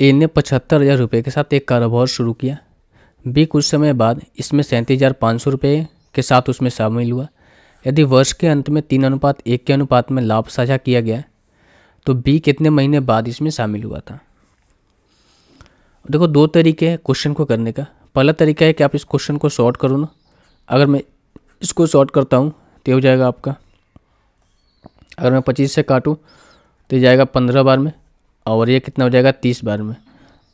ए ने पचहत्तर हज़ार रुपये के साथ एक कारोबार शुरू किया बी कुछ समय बाद इसमें सैंतीस हज़ार पाँच सौ रुपये के साथ उसमें शामिल हुआ यदि वर्ष के अंत में तीन अनुपात एक के अनुपात में लाभ साझा किया गया तो बी कितने महीने बाद इसमें शामिल हुआ था देखो दो तरीके हैं क्वेश्चन को करने का पहला तरीका है कि आप इस क्वेश्चन को शॉर्ट करो ना अगर मैं इसको शॉर्ट करता हूँ तो हो जाएगा आपका अगर मैं पच्चीस से काटूँ तो जाएगा पंद्रह बार में और ये कितना हो जाएगा तीस बार में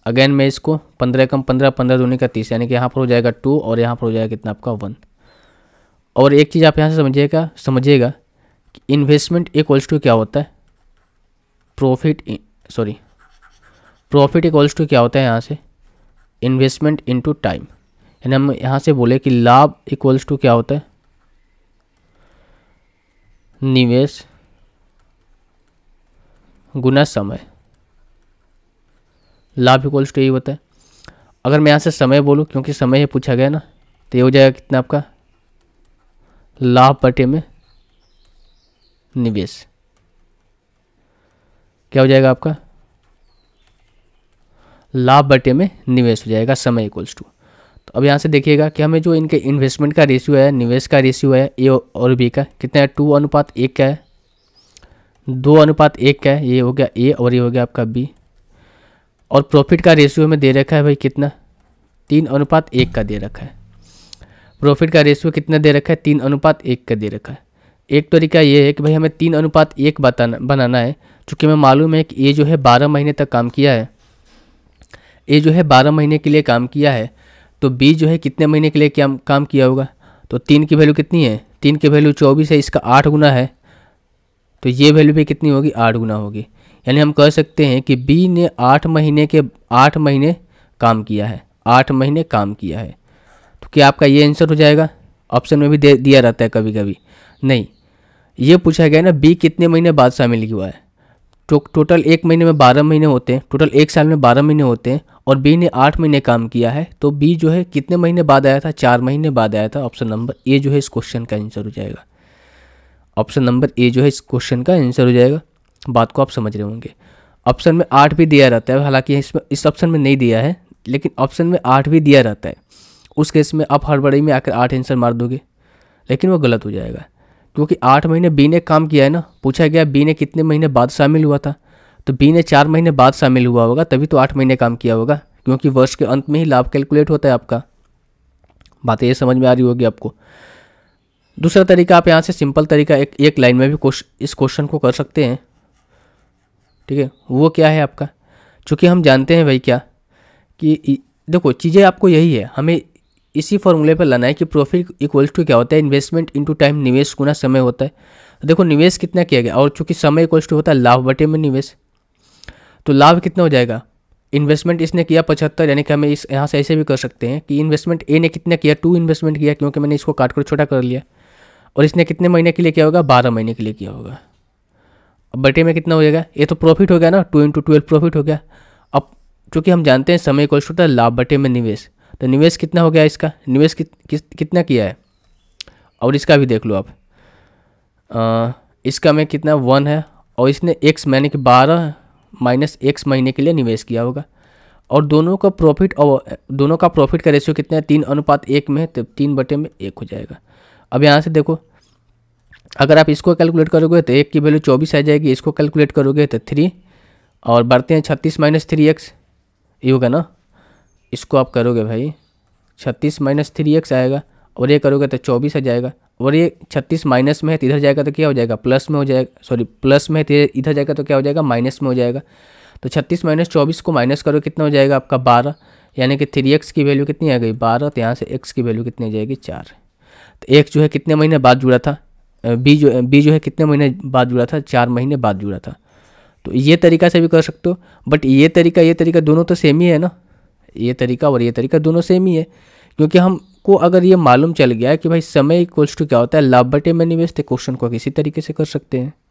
अगेन मैं इसको पंद्रह कम पंद्रह पंद्रह दूनी का तीस यानी कि यहाँ पर हो जाएगा टू और यहाँ पर हो जाएगा कितना आपका वन और एक चीज़ आप यहाँ से समझिएगा समझिएगा कि इन्वेस्टमेंट इक्वल्स टू क्या होता है profit sorry profit equals to क्या होता है यहाँ से इन्वेस्टमेंट इनटू टाइम यानी हम यहाँ से बोले कि लाभ इक्वल्स टू क्या होता है निवेश गुना समय लाभ इक्वल्स टू यही होता है अगर मैं यहाँ से समय बोलूँ क्योंकि समय ये पूछा गया ना तो ये हो जाएगा कितना आपका लाभ बटे में निवेश क्या हो जाएगा आपका लाभ बटे में निवेश हो जाएगा समय इक्वल्स टू तो अब यहाँ से देखिएगा कि हमें जो इनके इन्वेस्टमेंट का रेशियो है निवेश का रेशियो है ए और बी का कितना है टू अनुपात एक का है दो अनुपात एक का है ये हो गया ए और ये हो गया आपका बी और प्रॉफिट का रेशियो में दे रखा है भाई कितना तीन अनुपात एक का दे रखा है प्रॉफिट का रेशियो कितना दे रखा है तीन अनुपात एक का दे रखा है एक तरीका ये है कि भाई हमें तीन अनुपात एक बताना बनाना है चूँकि हमें मालूम है कि ये जो है बारह महीने तक काम किया है ए जो है बारह महीने के लिए काम किया है तो बी जो है कितने महीने के लिए क्या काम किया होगा तो तीन की वैल्यू कितनी है तीन की वैल्यू चौबीस है इसका आठ गुना है तो ये वैल्यू भी कितनी होगी आठ गुना होगी यानी हम कह सकते हैं कि बी ने आठ महीने के आठ महीने काम किया है आठ महीने काम किया है तो क्या आपका ये आंसर हो जाएगा ऑप्शन में भी दे दिया रहता है कभी कभी नहीं ये पूछा गया ना बी कितने महीने बाद शामिल हुआ है तो टोटल एक महीने में बारह महीने होते हैं टोटल एक साल में बारह महीने होते हैं और बी ने आठ महीने काम किया है तो बी जो है कितने महीने बाद आया था चार महीने बाद आया था ऑप्शन नंबर ए जो है इस क्वेश्चन का आंसर हो जाएगा ऑप्शन नंबर ए जो है इस क्वेश्चन का आंसर हो जाएगा बात को आप समझ रहे होंगे ऑप्शन में आठ भी दिया रहता है हालांकि इसमें इस ऑप्शन में नहीं दिया है लेकिन ऑप्शन में आठ भी दिया रहता है उस केस में आप हड़बड़ी में आकर आठ आंसर मार दोगे लेकिन वो गलत हो जाएगा क्योंकि आठ महीने बी ने काम किया है ना पूछा गया बी ने कितने महीने बाद शामिल हुआ था तो बी ने चार महीने बाद शामिल हुआ होगा तभी तो आठ महीने काम किया होगा क्योंकि वर्ष के अंत में ही लाभ कैलकुलेट होता है आपका बात ये समझ में आ रही होगी आपको दूसरा तरीका आप यहाँ से सिंपल तरीका एक एक लाइन में भी इस क्वेश्चन को कर सकते हैं ठीक है वो क्या है आपका चूँकि हम जानते हैं भाई क्या कि देखो चीज़ें आपको यही है हमें इसी फॉर्मूले पर लाना है कि प्रॉफिट इक्वल्स टू क्या होता है इन्वेस्टमेंट इनटू टाइम निवेश गुना समय होता है देखो निवेश कितना किया गया और चूंकि समय इक्वल्स टू होता है लाभ बटे में निवेश तो लाभ कितना हो जाएगा इन्वेस्टमेंट इसने किया पचहत्तर यानी कि हमें इस यहाँ से ऐसे भी कर सकते हैं कि इन्वेस्टमेंट ए ने कितना किया टू इन्वेस्टमेंट किया क्योंकि मैंने इसको काट कर छोटा कर लिया और इसने कितने महीने के लिए किया होगा बारह महीने के लिए किया होगा बटे में कितना हो जाएगा ये तो प्रॉफिट हो गया ना टू इंटू ट्वेल्व प्रॉफिट हो गया अब चूँकि हम जानते हैं समय को होता है लाभ बटे में निवेश तो निवेश कितना हो गया इसका निवेश कि, कि, कितना किया है और इसका भी देख लो आप आ, इसका में कितना वन है और इसने एक्स महीने के बारह माइनस एक्स महीने के लिए निवेश किया होगा और दोनों का प्रॉफिट और दोनों का प्रॉफिट का रेशियो कितना है तीन अनुपात एक में तो तीन बटे में एक हो जाएगा अब यहाँ से देखो अगर आप इसको कैलकुलेट करोगे तो एक की वैल्यू चौबीस आ जाएगी इसको कैलकुलेट करोगे तो थ्री और बढ़ते हैं छत्तीस माइनस थ्री एक्स ये होगा ना इसको आप करोगे भाई छत्तीस माइनस थ्री एक्स आएगा और ये करोगे तो चौबीस आ जाएगा और ये छत्तीस माइनस में है तो इधर जाएगा तो क्या हो जाएगा प्लस में हो जाएगा सॉरी प्लस में है तो इधर जाएगा तो क्या हो जाएगा माइनस में हो जाएगा तो छत्तीस माइनस चौबीस को माइनस करो कितना हो जाएगा आपका बारह यानी कि थ्री एक्स की वैल्यू कितनी आ गई बारह तो यहाँ से एक्स की वैल्यू कितनी आ जाएगी चार तो एक जो है कितने महीने बाद जुड़ा था बी जो बी जो है कितने महीने बाद जुड़ा था चार महीने बाद जुड़ा था तो ये तरीका से भी कर सकते हो बट ये तरीका ये तरीका दोनों तो सेम ही है ना ये तरीका और ये तरीका दोनों सेम ही है क्योंकि हमको अगर ये मालूम चल गया कि भाई समय इक्वल्स टू क्या होता है लाभ बटे में निवेश तो क्वेश्चन को किसी तरीके से कर सकते हैं